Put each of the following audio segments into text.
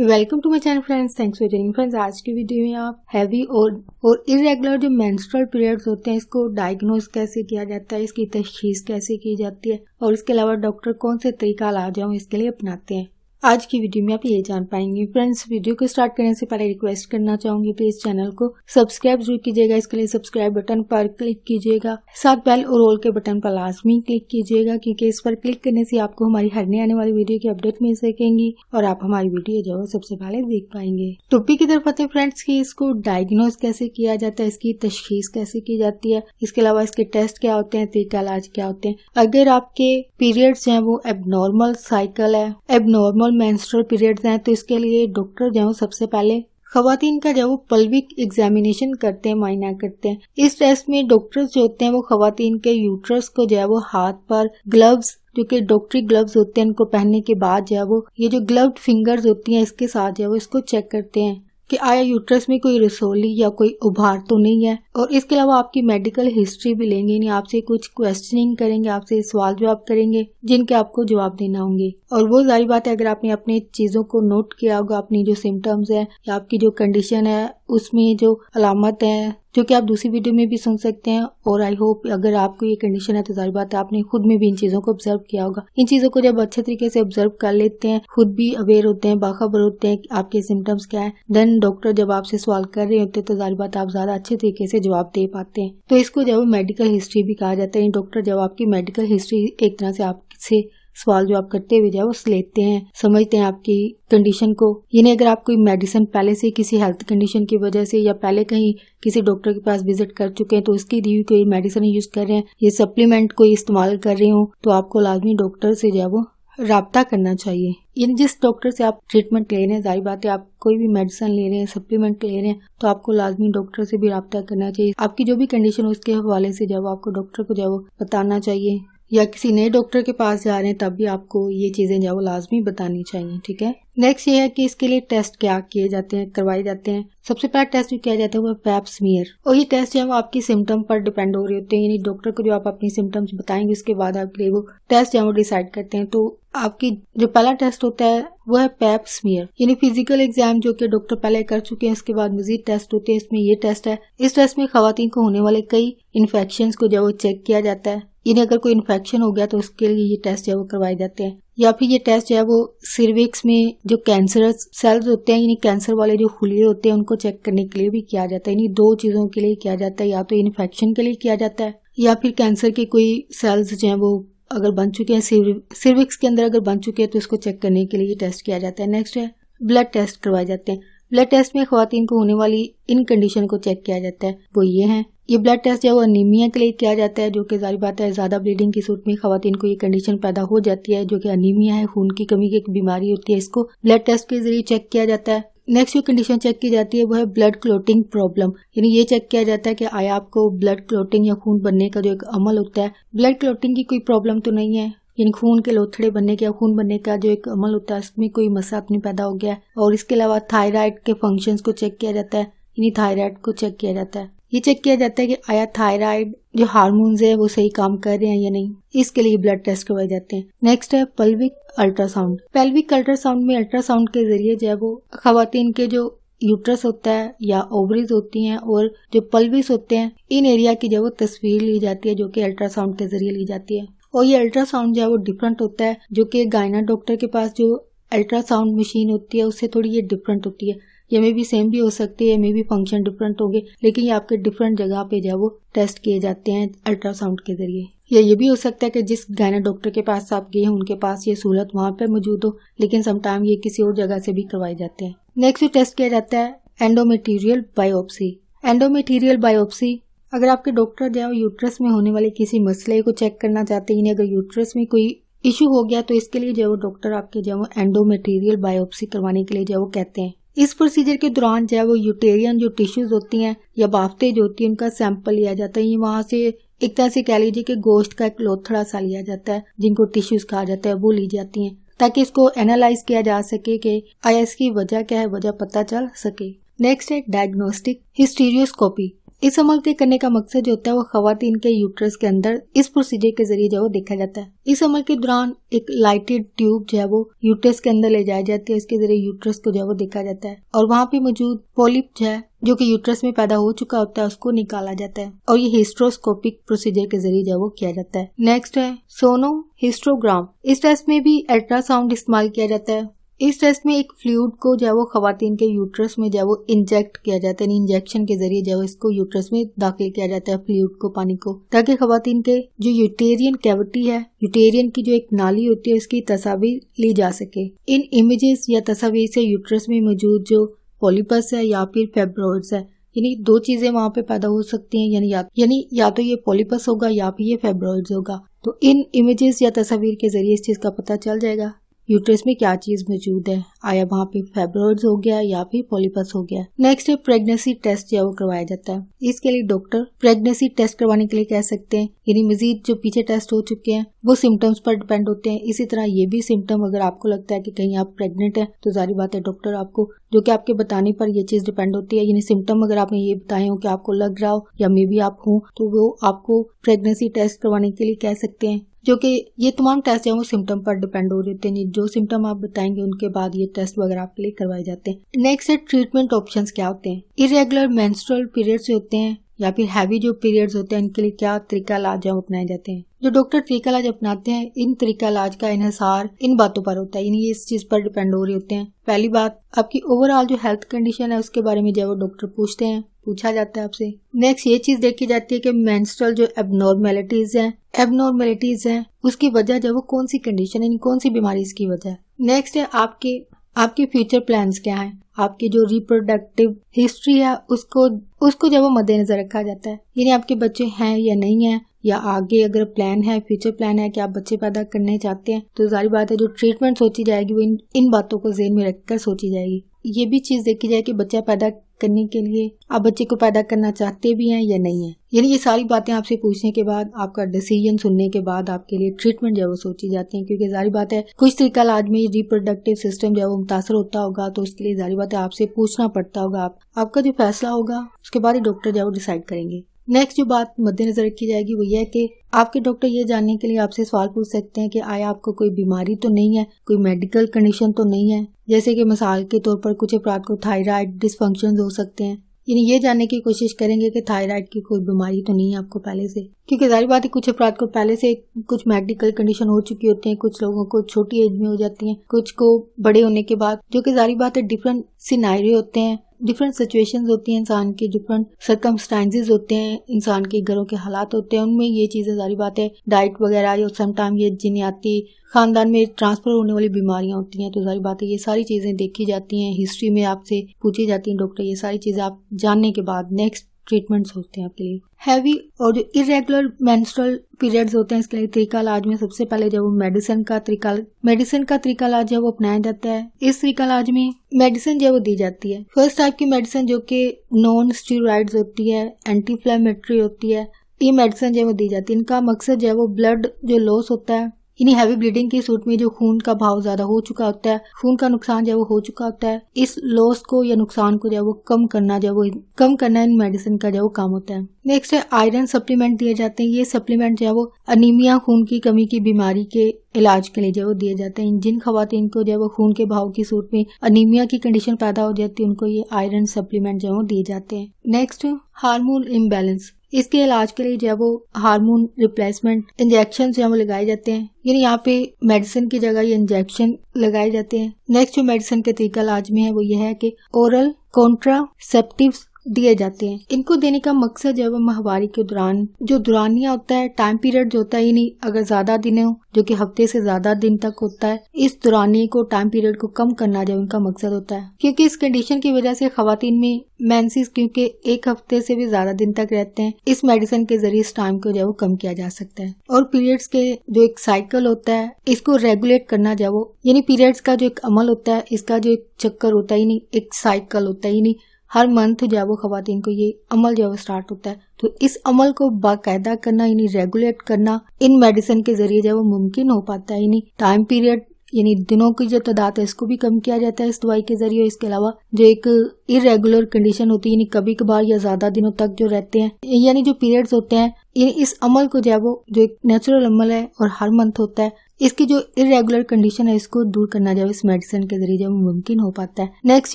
welcome to my channel friends thanks for joining friends आज की video में आप हैवी और और इरेगुलर जो मेंस्ट्रुअल पीरियड्स होते हैं इसको डायग्नोज कैसे किया जाता है इसकी तशखीस कैसे की जाती है और इसके अलावा डॉक्टर कौन से तरीका लाजम इसके लिए अपनाते हैं आज की वीडियो में आप ये जान पाएंगे फ्रेंड्स वीडियो को स्टार्ट करने से पहले रिक्वेस्ट करना चाहूंगी प्लीज चैनल को सब्सक्राइब जरूर कीजिएगा इसके लिए सब्सक्राइब बटन पर क्लिक कीजिएगा साथ बेल और ऑल के बटन पर लाजमी क्लिक कीजिएगा क्योंकि इस पर क्लिक करने से आपको हमारी हरने आने वाली वीडियो की अपडेट मिल सकेंगी और आप हमारी वीडियो जो है सबसे पहले देख पाएंगे टुप्पी की तरफ फ्रेंड्स की इसको डायग्नोज कैसे किया जाता है इसकी तशखीस कैसे की जाती है इसके अलावा इसके टेस्ट क्या होते हैं तरीका इलाज क्या होते हैं अगर आपके पीरियड्स है वो एबनॉर्मल साइकिल है एबनॉर्मल मैंस्ट्रल पीरियड्स हैं तो इसके लिए डॉक्टर जो सबसे पहले खातन का जब वो पल्विक एग्जामिनेशन करते हैं मायना करते हैं इस टेस्ट में डॉक्टर्स जो होते हैं वो खातन के यूट्रस को जो है वो हाथ पर ग्लव्स जो कि डॉक्टरी ग्लव्स होते हैं इनको पहनने के बाद जो है वो ये जो ग्लव्ड फिंगर्स होती हैं इसके साथ जो है वो इसको चेक करते हैं कि आया यूट्रस में कोई रसोली या कोई उभार तो नहीं है और इसके अलावा आपकी मेडिकल हिस्ट्री भी लेंगे यानी आपसे कुछ क्वेश्चनिंग करेंगे आपसे सवाल जवाब करेंगे जिनके आपको जवाब देना होंगे और वो जारी बात है अगर आपने अपने चीजों को नोट किया होगा अपनी जो सिम्टम्स है या आपकी जो कंडीशन है उसमें जो अलामत हैं जो कि आप दूसरी वीडियो में भी सुन सकते हैं और आई होप अगर आपको ये कंडीशन है तो सारी बात है आपने खुद में भी इन चीज़ों को ऑब्जर्व किया होगा इन चीज़ों को जब अच्छे तरीके से ऑब्जर्व कर लेते हैं खुद भी अवेयर होते हैं बाखबर होते हैं आपके सिम्टम्स क्या है देन डॉक्टर जब आपसे सवाल कर रहे होते हैं तो सारी बात आप ज़्यादा अच्छे तरीके से जवाब दे पाते हैं तो इसको जब मेडिकल हिस्ट्री भी कहा जाता है डॉक्टर जब आपकी मेडिकल हिस्ट्री एक तरह से आपसे सवाल जो आप करते हुए जाए वो लेते हैं समझते हैं आपकी कंडीशन को यानी अगर आप कोई मेडिसिन पहले से किसी हेल्थ कंडीशन की वजह से या पहले कहीं किसी डॉक्टर के पास विजिट कर चुके हैं तो उसकी दी हुई कोई मेडिसिन यूज कर रहे हैं या सप्लीमेंट कोई इस्तेमाल कर रहे हो तो आपको लाजमी डॉक्टर से जो वो रबता करना चाहिए यानी जिस डॉक्टर से आप ट्रीटमेंट ले रहे हैं जारी बात है आप कोई भी मेडिसिन ले रहे हैं सप्लीमेंट ले रहे हैं तो आपको लाजमी डॉक्टर से भी रबता करना चाहिए आपकी जो भी कंडीशन हो उसके हवाले से जब आपको डॉक्टर को जब बताना चाहिए या किसी नए डॉक्टर के पास जा रहे हैं तब भी आपको ये चीज़ें जो है वो लाजमी बतानी चाहिए ठीक है नेक्स्ट ये है कि इसके लिए टेस्ट क्या किए जाते हैं करवाए जाते हैं सबसे पहला टेस्ट जो किया जाता है वो पैप स्मियर और ये टेस्ट जो है वो आपकी सिम्टम पर डिपेंड हो रहे होते हैं यानी डॉक्टर को जो आप अपनी सिम्टम्स बताएंगे उसके बाद आपके लिए वो टेस्ट जो है वो डिसाइड करते हैं तो आपकी जो पहला टेस्ट होता है वो है पैप स्मीयर यानी फिजिकल एग्जाम जो कि डॉक्टर पहले कर चुके हैं इसके बाद मजीद टेस्ट होते हैं इसमें ये टेस्ट है इस टेस्ट में खातन को होने वाले कई इन्फेक्शन को जो है वो चेक किया जाता है यानी अगर कोई इन्फेक्शन हो गया तो उसके लिए ये टेस्ट जो है वो करवाए जाते हैं या फिर ये टेस्ट जो है वो सिर्विक्स में जो कैंसर सेल्स होते हैं यानी कैंसर वाले जो खुले होते हैं उनको चेक करने के लिए भी किया जाता है यानी दो चीजों के लिए किया जाता है या तो इन्फेक्शन के लिए किया जाता है या फिर कैंसर के कोई सेल्स जो है वो अगर बन चुके हैं सिर्विक्स के अंदर अगर बन चुके हैं तो इसको चेक करने के लिए टेस्ट किया जाता है नेक्स्ट है ब्लड टेस्ट करवाए जाते हैं ब्लड टेस्ट में खुवान को होने वाली इन कंडीशन को चेक किया जाता है वो ये है ये ब्लड टेस्ट है वो अनीमिया के लिए किया जाता है जो कि जारी बात है ज़्यादा ब्लीडिंग की सूरत में खातन को ये कंडीशन पैदा हो जाती है जो कि अनीमिया है खून की कमी की एक बीमारी होती है इसको ब्लड टेस्ट के जरिए चेक किया जाता है नेक्स्ट जो कंडीशन चेक की जाती है वो है ब्लड क्लोटिंग प्रॉब्लम यानी ये चेक किया जाता है कि आया आपको ब्लड क्लोटिंग या खून बनने का जो एक अमल होता है ब्लड क्लोटिंग की कोई प्रॉब्लम तो नहीं है यानी खून के लोथड़े बनने का खून बनने का जो एक अमल होता है उसमें कोई मसा अपनी पैदा हो गया है और इसके अलावा थायराइड के फंक्शंस को चेक किया जाता है यानी थायराइड को चेक किया जाता है ये चेक किया जाता है कि आया थायराइड जो हार्मोन्स है वो सही काम कर रहे हैं या नहीं इसके लिए ब्लड टेस्ट करवाए जाते हैं नेक्स्ट है पल्विक अल्ट्रासाउंड पेल्विक अल्ट्रासाउंड में अल्ट्रासाउंड के जरिए जो है वो खातन के जो यूट्रस होता है या ओवरीज होती हैं और जो पल्विस होते हैं इन एरिया की जो वो तस्वीर ली जाती है जो कि अल्ट्रासाउंड के जरिए ली जाती है और ये अल्ट्रासाउंड जो है वो डिफरेंट होता है जो कि गायना डॉक्टर के पास जो अल्ट्रासाउंड मशीन होती है उससे थोड़ी ये डिफरेंट होती है ये मे भी सेम भी हो सकती है मे भी फंक्शन डिफरेंट होंगे लेकिन ये आपके डिफरेंट जगह पे जो है वो टेस्ट किए जाते हैं अल्ट्रासाउंड के जरिए या ये भी हो सकता है कि जिस गायना डॉक्टर के पास आप गए उनके पास ये सहूलत वहाँ पे मौजूद हो लेकिन समटाइम ये किसी और जगह से भी करवाए जाते हैं नेक्स्ट टेस्ट किया जाता है एंडोमेटीरियल बायोप्सी एंडोमेटीरियल बायोप्सी अगर आपके डॉक्टर जो है यूट्रस में होने वाले किसी मसले को चेक करना चाहते हैं अगर यूट्रस में कोई इशू हो गया तो इसके लिए जो डॉक्टर आपके जो एंडोमेटीरियल बायोप्सी करवाने के लिए जो वो कहते हैं इस प्रोसीजर के दौरान जो है वो यूटेरियन जो टिश्यूज होती हैं या बाफते जो होती है उनका सैंपल लिया जाता है ये वहाँ से एक तरह से कह लीजिए कि गोश्त का एक लोथड़ा सा लिया जाता है जिनको टिश्यूज कहा जाता है वो ली जाती हैं ताकि इसको एनालाइज किया जा सके कि आई की वजह क्या है वजह पता चल सके नेक्स्ट है डायग्नोस्टिक हिस्टीरियोस्कोपी इस अमल के करने का मकसद जो होता है वो खातन के यूट्रस के अंदर इस प्रोसीजर के जरिए जो वो देखा जाता है इस अमल के दौरान एक लाइटेड ट्यूब जो है वो यूट्रस के अंदर ले जाया जाती है इसके जरिए यूट्रस को जो है वो देखा जाता है और वहाँ पे मौजूद पोलिप जो है जो कि यूट्रस में पैदा हो चुका होता है उसको निकाला जाता है और ये हिस्ट्रोस्कोपिक प्रोसीजर के जरिए जो वो किया जाता है नेक्स्ट है सोनो हिस्ट्रोग्राम इस टेस्ट में भी अल्ट्रासाउंड इस्तेमाल किया जाता है इस टेस्ट में एक फ्लूड को जो वो खातन के यूट्रस में जो वो इंजेक्ट किया जाता है इंजेक्शन के जरिए जो इसको यूट्रस में दाखिल किया जाता है फ्लूड को पानी को ताकि खातन के जो यूटेरियन कैविटी है यूटेरियन की जो एक नाली होती है उसकी तस्वीर ली जा सके इन इमेजेस या तस्वीर से यूट्रस में मौजूद जो पॉलिपस है या फिर फेब्रोइड्स है यानी दो चीजें वहां पे पैदा हो सकती हैं यानी या यानी या तो ये पॉलिपस होगा या फिर ये फेब्रोइ होगा तो इन इमेजेस या तस्वीर के जरिए इस चीज का पता चल जाएगा यूट्रस में क्या चीज मौजूद है आया वहाँ पे फेब्रॉइड हो गया या फिर पॉलीपस हो गया नेक्स्ट है प्रेगनेंसी टेस्ट जो है वो करवाया जाता है इसके लिए डॉक्टर प्रेगनेंसी टेस्ट करवाने के लिए कह सकते हैं यानी मजीद जो पीछे टेस्ट हो चुके हैं वो सिम्टम्स पर डिपेंड होते हैं इसी तरह ये भी सिम्टम अगर आपको लगता है की कहीं आप प्रेगनेंट है तो सारी बात है डॉक्टर आपको जो की आपके बताने पर ये चीज डिपेंड होती है यानी सिम्टम अगर आपने ये बताए हो की आपको लग रहा हो या मे बी आप हो तो वो आपको प्रेगनेंसी टेस्ट करवाने के लिए कह सकते हैं जो कि ये तमाम टेस्ट हैं वो सिम्टम पर डिपेंड हो रहे हैं जो सिम्टम आप बताएंगे उनके बाद ये टेस्ट वगैरह आपके लिए करवाए जाते हैं नेक्स्ट है ट्रीटमेंट ऑप्शन क्या होते हैं इरेगुलर मेंस्ट्रुअल पीरियड्स होते हैं या फिर हैवी जो पीरियड्स होते हैं इनके लिए क्या तरीका लाज अपनाए जाते हैं जो डॉक्टर तरीका इलाज अपनाते हैं इन तरीका इलाज का इन्हसार इन बातों पर होता है इस चीज पर डिपेंड हो रहे होते हैं पहली बात आपकी ओवरऑल जो हेल्थ कंडीशन है उसके बारे में जब डॉक्टर पूछते हैं पूछा जाता है आपसे नेक्स्ट ये चीज देखी जाती है कि मेंस्ट्रुअल जो एबनॉर्मेलिटीज हैं एबनॉर्मेलिटीज हैं उसकी वजह जब वो कौन सी कंडीशन है कौन सी बीमारी इसकी वजह है नेक्स्ट है आपके आपके फ्यूचर प्लान्स क्या हैं आपकी जो रिप्रोडक्टिव हिस्ट्री है उसको उसको जब मद्देनजर रखा जाता है यानी आपके बच्चे हैं या नहीं है या आगे अगर प्लान है फ्यूचर प्लान है कि आप बच्चे पैदा करने चाहते हैं तो सारी बात है जो ट्रीटमेंट सोची जाएगी वो इन इन बातों को जेन में रखकर सोची जाएगी ये भी चीज देखी जाए कि बच्चा पैदा करने के लिए आप बच्चे को पैदा करना चाहते भी हैं या नहीं है यानी ये सारी बातें आपसे पूछने के बाद आपका डिसीजन सुनने के बाद आपके लिए ट्रीटमेंट जो है वो सोची जाती है क्योंकि जारी बात है कुछ तरीका आदमी रिप्रोडक्टिव सिस्टम जो है वो मुतासर होता होगा तो उसके लिए जारी बात है आपसे पूछना पड़ता होगा आप, आपका जो फैसला होगा उसके बाद ही डॉक्टर जो है वो डिसाइड करेंगे नेक्स्ट जो बात मद्देनजर रखी जाएगी वो ये है कि आपके डॉक्टर ये जानने के लिए आपसे सवाल पूछ सकते हैं कि आया आपको कोई बीमारी तो नहीं है कोई मेडिकल कंडीशन तो नहीं है जैसे कि मिसाल के तौर पर कुछ अपराध को थायराइड डिसफंक्शन हो सकते हैं यानी ये जानने की कोशिश करेंगे कि थायराइड की कोई बीमारी तो नहीं है आपको पहले से क्योंकि जाहिर बात है कुछ अपराध को पहले से कुछ मेडिकल कंडीशन हो चुकी होती है कुछ लोगों को छोटी एज में हो जाती है कुछ को बड़े होने के बाद जो कि जाहिर बात है डिफरेंट सिनारी होते हैं डिफरेंट सिचुएशन होती हैं इंसान के डिफरेंट सर्कमस्टांसिस होते हैं इंसान के घरों के हालात होते हैं उनमें ये चीज़ें सारी बात है डाइट वगैरह या समटाइम ये जिनियाती खानदान में ट्रांसफर होने वाली बीमारियां होती हैं तो सारी बात है ये सारी चीज़ें देखी जाती हैं हिस्ट्री में आपसे पूछी जाती हैं डॉक्टर ये सारी चीज़ें आप जानने के बाद नेक्स्ट ट्रीटमेंट्स होते हैं आपके लिए हैवी और जो इरेगुलर मेंस्ट्रुअल पीरियड्स होते हैं इसके लिए त्रिकालाज में सबसे पहले जब मेडिसिन का त्रिकाल मेडिसिन का त्रिकालाज है वो अपनाया जाता है इस त्रिकालाज में मेडिसिन जो वो दी जाती है फर्स्ट टाइप की मेडिसिन जो कि नॉन स्टीरोइड्स होती है एंटीफ्लेमेटरी होती है ये मेडिसिन जो वो दी जाती है इनका मकसद जो है वो ब्लड जो लॉस होता है यानी हैवी ब्लीडिंग के सूट में जो खून का भाव ज्यादा हो चुका होता है खून का नुकसान जो है वो हो चुका होता है इस लॉस को या नुकसान को जो है वो कम करना जो है वो कम करना इन मेडिसिन का जो वो काम होता है नेक्स्ट है आयरन सप्लीमेंट दिए जाते हैं ये सप्लीमेंट जो है वो अनिमिया खून की कमी की बीमारी के इलाज के लिए जो दिए जाते हैं जिन खातन को जो है वो खून के भाव की सूट में अनिमिया की कंडीशन पैदा हो जाती है उनको ये आयरन सप्लीमेंट जो है वो दिए जाते हैं नेक्स्ट हार्मोन इम्बेलेंस इसके इलाज के लिए जो है वो हार्मोन रिप्लेसमेंट इंजेक्शन जो है वो लगाए जाते हैं यानी यहाँ पे मेडिसिन की जगह ये इंजेक्शन लगाए जाते हैं नेक्स्ट जो मेडिसिन के तरीका इलाज में है वो ये है कि ओरल कॉन्ट्रासेप्टिव दिए जाते हैं इनको देने का मकसद वो महावारी के दौरान जो दुरानिया होता है टाइम पीरियड जो होता है ही नहीं अगर ज्यादा दिन हो जो कि हफ्ते से ज्यादा दिन तक होता है इस दुरानिए को टाइम पीरियड को कम करना जो इनका मकसद होता है क्योंकि इस कंडीशन की वजह से खातन में मैंसिस क्योंकि एक हफ्ते से भी ज्यादा दिन तक रहते हैं इस मेडिसिन के जरिए इस टाइम को जो है वो कम किया जा सकता है और पीरियड्स के जो एक साइकिल होता है इसको रेगुलेट करना जो यानी पीरियड्स का जो एक अमल होता है इसका जो एक चक्कर होता ही नहीं एक साइकिल होता ही नहीं हर मंथ जो वो खातन को ये अमल जो है स्टार्ट होता है तो इस अमल को बाकायदा करना यानी रेगुलेट करना इन मेडिसिन के जरिए जो वो मुमकिन हो पाता है यानी टाइम पीरियड यानी दिनों की जो तादाद है इसको भी कम किया जाता है इस दवाई के जरिए इसके अलावा जो एक इरेगुलर कंडीशन होती है यानी कभी कभार या ज्यादा दिनों तक जो रहते हैं यानी जो पीरियड्स होते हैं इस अमल को जो है वो जो एक नेचुरल अमल है और हर मंथ होता है इसकी जो इरेगुलर कंडीशन है इसको दूर करना जब इस मेडिसिन के जरिए जब मुमकिन हो पाता है नेक्स्ट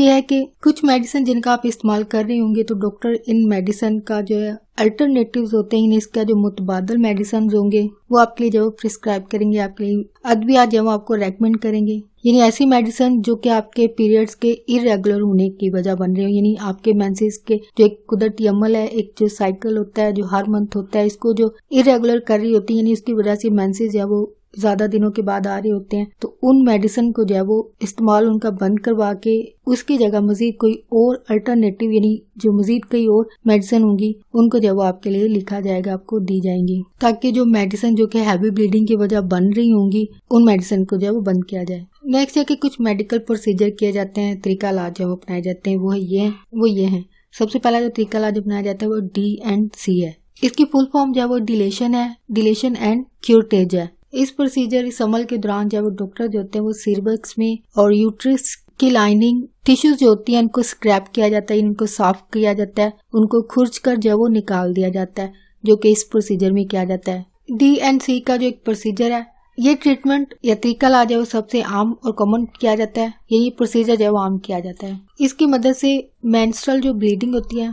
ये है कि कुछ मेडिसिन जिनका आप इस्तेमाल कर रहे होंगे तो डॉक्टर इन मेडिसिन का जो है अल्टरनेटिव होते हैं इसका जो मुतबादल मेडिसन होंगे वो आपके लिए जब प्रिस्क्राइब करेंगे आपके लिए अद्वियात जब आपको रेकमेंड करेंगे यानी ऐसी मेडिसिन जो कि आपके पीरियड्स के इरेगुलर होने की वजह बन रही हो यानी आपके मैंसिस के जो एक कुदरती अमल है एक जो साइकिल होता है जो हर मंथ होता है इसको जो इरेगुलर कर रही होती है यानी उसकी वजह से मैंसिस या वो ज़्यादा दिनों के बाद आ रहे होते हैं तो उन मेडिसिन को जो है वो इस्तेमाल उनका बंद करवा के उसकी जगह मजीद कोई और अल्टरनेटिव यानी जो मजीद कई और मेडिसिन होंगी उनको जो है वो आपके लिए लिखा जाएगा आपको दी जाएंगी ताकि जो मेडिसिन जो की हैवी ब्लीडिंग की वजह बन रही होंगी उन मेडिसिन को जो है वो बंद किया जाए नेक्स्ट है कि कुछ मेडिकल प्रोसीजर किए जाते हैं तरीका इलाज जो अपनाए जाते हैं वो है ये वो ये है सबसे पहला जो तरीका इलाज अपनाया जाता है वो डी एंड सी है इसकी फुल फॉर्म जो है वो डिलेशन है डिलेशन एंड क्यूरटेज है इस प्रोसीजर इस अमल के दौरान जब डॉक्टर जो होते हैं वो सिरबक्स में और यूट्रिस की लाइनिंग टिश्यूज जो होती है उनको स्क्रैप किया जाता है इनको साफ किया जाता है उनको खुर्च कर जो वो निकाल दिया जाता है जो कि इस प्रोसीजर में किया जाता है डी एन सी का जो एक प्रोसीजर है ये ट्रीटमेंट या तरीका लाज है वो सबसे आम और कॉमन किया जाता है यही प्रोसीजर जो आम किया जाता है इसकी मदद से मैंस्ट्रल जो ब्लीडिंग होती है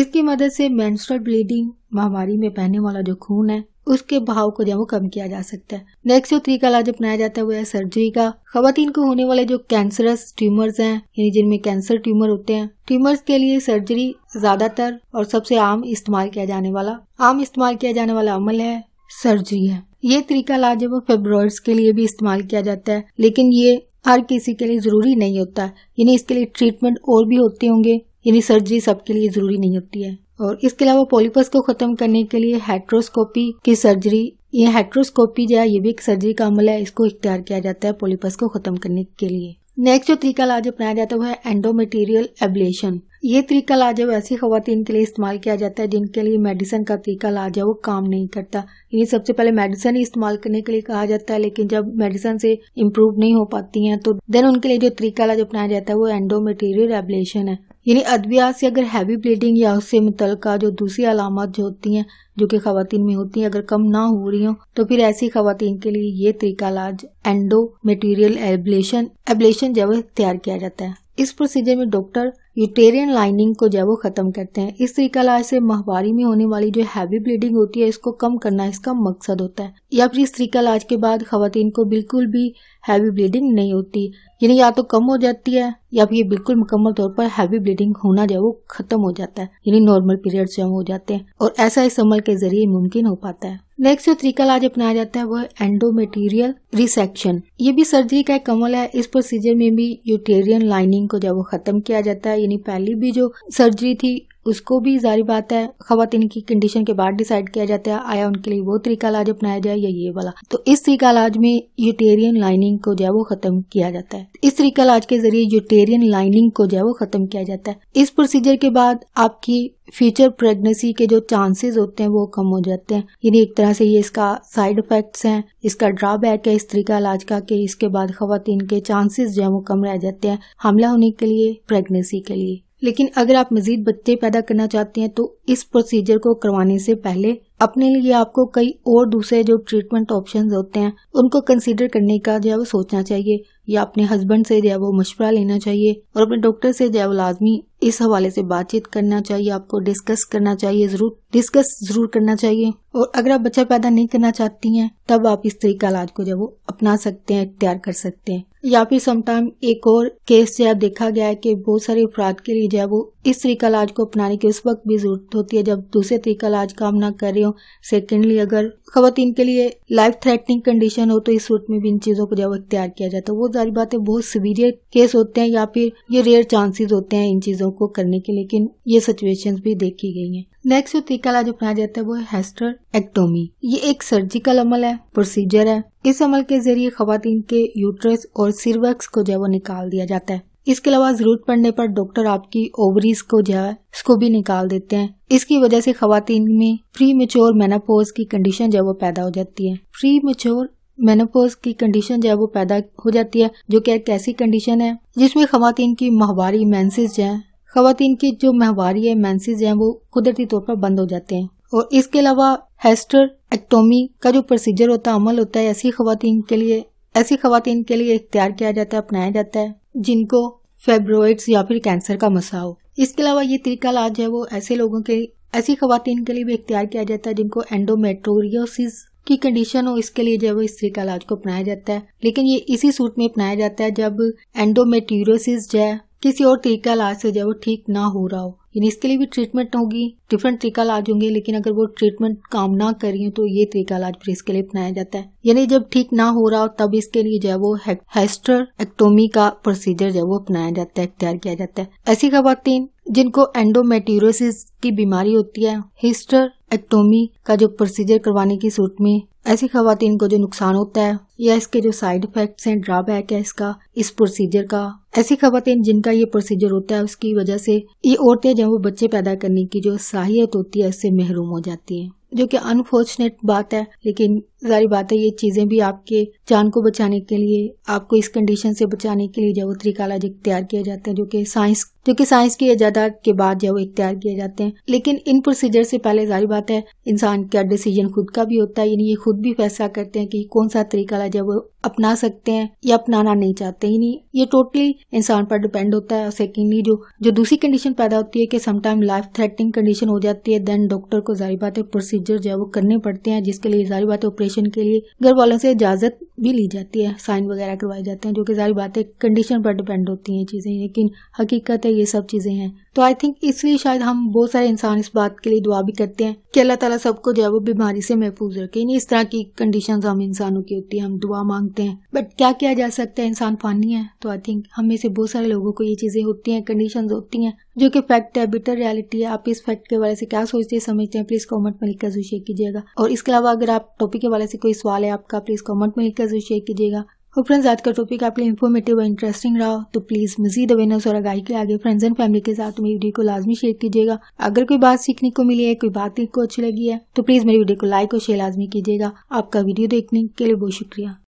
इसकी मदद से मैंस्ट्रल ब्लीडिंग महामारी में पहने वाला जो खून है उसके भाव को जो है वो कम किया जा सकता है नेक्स्ट जो तरीका इलाज अपनाया जाता है वो है सर्जरी का खातन को होने वाले जो कैंसरस ट्यूमर्स हैं यानी जिनमें कैंसर ट्यूमर होते हैं ट्यूमर्स के लिए सर्जरी ज्यादातर और सबसे आम इस्तेमाल किया जाने वाला आम इस्तेमाल किया जाने वाला अमल है सर्जरी है ये तरीका इलाज है वो फेब्रॉइड्स के लिए भी इस्तेमाल किया जाता है लेकिन ये हर किसी के लिए जरूरी नहीं होता यानी इसके लिए ट्रीटमेंट और भी होते होंगे यानी सर्जरी सबके लिए जरूरी नहीं होती है और इसके अलावा पॉलिपस को खत्म करने के लिए हेट्रोस्कोपी की सर्जरी ये हेट्रोस्कोपी जो है ये भी एक सर्जरी का अमल है इसको इख्तियार किया जाता है पोलिपस को खत्म करने के लिए नेक्स्ट जो तरीका इलाज अपनाया जाता है वह है एंडोमेटीरियल एबलेशन ये तरीका लाज अब ऐसी खातन के लिए इस्तेमाल किया जाता है जिनके लिए मेडिसिन का तरीका इलाज है वो काम नहीं करता यानी सबसे पहले मेडिसिन ही इस्तेमाल करने के लिए कहा जाता है लेकिन जब मेडिसिन से इम्प्रूव नहीं हो पाती है तो देन उनके लिए जो तरीका इलाज अपनाया जाता है वो एंडोमेटीरियल एबलेशन है यानी अद्विया से अगर हैवी ब्लीडिंग या उससे मुतलका जो दूसरी अलामत जो होती हैं जो कि खातन में होती हैं अगर कम ना हो रही हो तो फिर ऐसी खातन के लिए ये तरीका इलाज एंडो मेटीरियल एबलेशन एबलेशन जब तैयार किया जाता है इस प्रोसीजर में डॉक्टर यूटेरियन लाइनिंग को जब वो खत्म करते हैं इस तरीका इलाज से महावारी में होने वाली जो हैवी ब्लीडिंग होती है इसको कम करना इसका मकसद होता है या फिर इस तरीका इलाज के बाद खातन को बिल्कुल भी हैवी ब्लीडिंग नहीं होती यानी या तो कम हो जाती है या फिर ये बिल्कुल मुकम्मल तौर पर हैवी ब्लीडिंग होना जो वो खत्म हो जाता है यानी नॉर्मल पीरियड जो हो जाते हैं और ऐसा इस अमल के जरिए मुमकिन हो पाता है नेक्स्ट जो तरीका इलाज अपनाया जाता है वो एंडोमेटीरियल रिसेक्शन ये भी सर्जरी का एक अमल है इस प्रोसीजर में भी यूटेरियन लाइनिंग को जब वो खत्म किया जाता है यानी पहली भी जो सर्जरी थी उसको भी जारी बात है खातन की कंडीशन के बाद डिसाइड किया जाता है आया उनके लिए वो तरीका इलाज अपनाया जाए या ये वाला तो इस तरीका इलाज में यूटेरियन लाइनिंग को जो है वो खत्म किया जाता है इस तरीका इलाज के जरिए यूटे एरियन लाइनिंग को जो है वो खत्म किया जाता है इस प्रोसीजर के बाद आपकी फ्यूचर प्रेगनेंसी के जो चांसेस होते हैं वो कम हो जाते हैं यानी एक तरह से ये इसका साइड इफेक्ट्स हैं इसका ड्रॉबैक है इस का इलाज का कि इसके बाद खातन के चांसेस जो है वो कम रह जाते हैं हमला होने के लिए प्रेगनेंसी के लिए लेकिन अगर आप मजीद बच्चे पैदा करना चाहते हैं तो इस प्रोसीजर को करवाने से पहले अपने लिए आपको कई और दूसरे जो ट्रीटमेंट ऑप्शन होते हैं उनको कंसिडर करने का जो है वो सोचना चाहिए या अपने हस्बैंड से जो है वो मशवरा लेना चाहिए और अपने डॉक्टर से जो है वो लाजमी इस हवाले से बातचीत करना चाहिए आपको डिस्कस करना चाहिए जरूर डिस्कस जरूर करना चाहिए और अगर आप बच्चा पैदा नहीं करना चाहती हैं तब आप इस तरीके का इलाज को जो वो अपना सकते हैं इख्तियार कर सकते हैं या फिर समटाइम एक और केस जो देखा गया है कि बहुत सारे अफराद के लिए जो है वो इस तरीका इलाज को अपनाने की उस वक्त भी जरूरत होती है जब दूसरे तरीका इलाज काम ना कर रहे हो सेकेंडली अगर खातन के लिए लाइफ थ्रेटनिंग कंडीशन हो तो इस सूट में भी इन चीज़ों को जब इख्तियार किया जाता तो है वो सारी बातें बहुत सीवियर केस होते हैं या फिर ये रेयर चांसेस होते हैं इन चीज़ों को करने के लेकिन ये सिचुएशन भी देखी गई है नेक्स्ट जो तरीका इलाज अपनाया जाता है वो हैस्टर हेस्टर एक्टोमी ये एक सर्जिकल अमल है प्रोसीजर है इस अमल के जरिए खातन के यूट्रस और सिरवैक्स को जो है वो निकाल दिया जाता है इसके अलावा जरूरत पड़ने पर डॉक्टर आपकी ओवरीज को जो है इसको भी निकाल देते हैं इसकी वजह से खातन में प्री मेच्योर मेनापोज की कंडीशन जो है वो पैदा हो जाती है प्री मेच्योर मेनापोज की कंडीशन जो है वो पैदा हो जाती है जो कि एक ऐसी कंडीशन है जिसमें खातन की माहवारी मैंसिस जो है खातन की जो माहवारी है मैंसिस है वो कुदरती तौर पर बंद हो जाते हैं और इसके अलावा हेस्टर एक्टोमी का जो प्रोसीजर होता है अमल होता है ऐसी खातन के लिए ऐसी खातन के लिए इख्तियार किया जाता है अपनाया जाता है जिनको फेब्रोइड्स या फिर कैंसर का मसा हो इसके अलावा ये तरीका इलाज है वो ऐसे लोगों के ऐसी खातन के लिए भी इख्तियार किया जाता है जिनको एंडोमेट्रोरियोसिस की कंडीशन हो इसके लिए जो है वो इस तरीका इलाज को अपनाया जाता है लेकिन ये इसी सूट में अपनाया जाता है जब एंडोमेट्रोसिस जो है किसी और तरीका इलाज से जो है वो ठीक ना हो रहा हो यानी इसके लिए भी ट्रीटमेंट होगी डिफरेंट तरीका इलाज होंगे लेकिन अगर वो ट्रीटमेंट काम ना करिए तो ये तरीका इलाज फिर इसके लिए अपनाया जाता है यानी जब ठीक ना हो रहा हो तब इसके लिए जो है वो हेस्टर एक्टोमी का प्रोसीजर जो है वो अपनाया जाता है अख्तियार किया जाता है ऐसी तीन जिनको एंडोमेटीरोसिस की बीमारी होती है हिस्टर एक्टोमी का जो प्रोसीजर करवाने की सूरत में ऐसी खातन को जो नुकसान होता है या इसके जो साइड इफेक्ट्स हैं ड्रॉबैक है इसका इस प्रोसीजर का ऐसी खातन जिनका ये प्रोसीजर होता है उसकी वजह से ये औरतें जब वो बच्चे पैदा करने की जो सहायत होती है उससे महरूम हो जाती है जो कि अनफॉर्चुनेट बात है लेकिन सारी बात है ये चीजें भी आपके जान को बचाने के लिए आपको इस कंडीशन से बचाने के लिए जो त्रिकाला इख्तियार किया जाता है जो कि साइंस जो कि साइंस की ईजादात के बाद जो इख्तियार किए जाते हैं लेकिन इन प्रोसीजर से पहले सारी बात बात है इंसान का डिसीजन खुद का भी होता है यानी ये खुद भी फैसला करते हैं कि कौन सा तरीका लाजा वो अपना सकते हैं या अपनाना नहीं चाहते ही नहीं ये टोटली इंसान पर डिपेंड होता है और सेकेंडली जो जो दूसरी कंडीशन पैदा होती है कि समटाइम लाइफ थ्रेटनिंग कंडीशन हो जाती है देन डॉक्टर को जारी बात प्रोसीजर जो है वो करने पड़ते हैं जिसके लिए जारी बात ऑपरेशन के लिए घर वालों से इजाजत भी ली जाती है साइन वगैरह करवाए जाते हैं जो कि जारी बात कंडीशन पर डिपेंड होती हैं चीजें लेकिन हकीकत है ये सब चीजें हैं तो आई थिंक इसलिए शायद हम बहुत सारे इंसान इस बात के लिए दुआ भी करते हैं कि अल्लाह ताला सबको जो है वो बीमारी से महफूज रखे इस तरह की कंडीशन हम इंसानों की होती है हम दुआ मांगते हैं बट क्या किया जा सकता है इंसान फानी है तो आई थिंक हमें से बहुत सारे लोगों को ये चीजें होती हैं कंडीशन होती हैं जो कि फैक्ट है बिटर रियलिटी है आप इस फैक्ट के बारे से क्या सोचते हैं समझते हैं प्लीज कॉमेंट में लिखकर शेयर कीजिएगा और इसके अलावा अगर आप टॉपिक के बारे से कोई सवाल है आपका प्लीज कमेंट में लिखकर शेयर कीजिएगा और फ्रेंड्स आज का टॉपिक आपके लिए इन्फॉर्मेटिव और इंटरेस्टिंग रहा तो प्लीज मजीद अवेयरनेस और आगाही के आगे फ्रेंड्स एंड फैमिली के साथ मेरी वीडियो को लाजमी शेयर कीजिएगा अगर कोई बात सीखने को मिली है कोई बात को अच्छी लगी है तो प्लीज मेरी वीडियो को लाइक और शेयर लाजमी कीजिएगा आपका वीडियो देखने के लिए बहुत शुक्रिया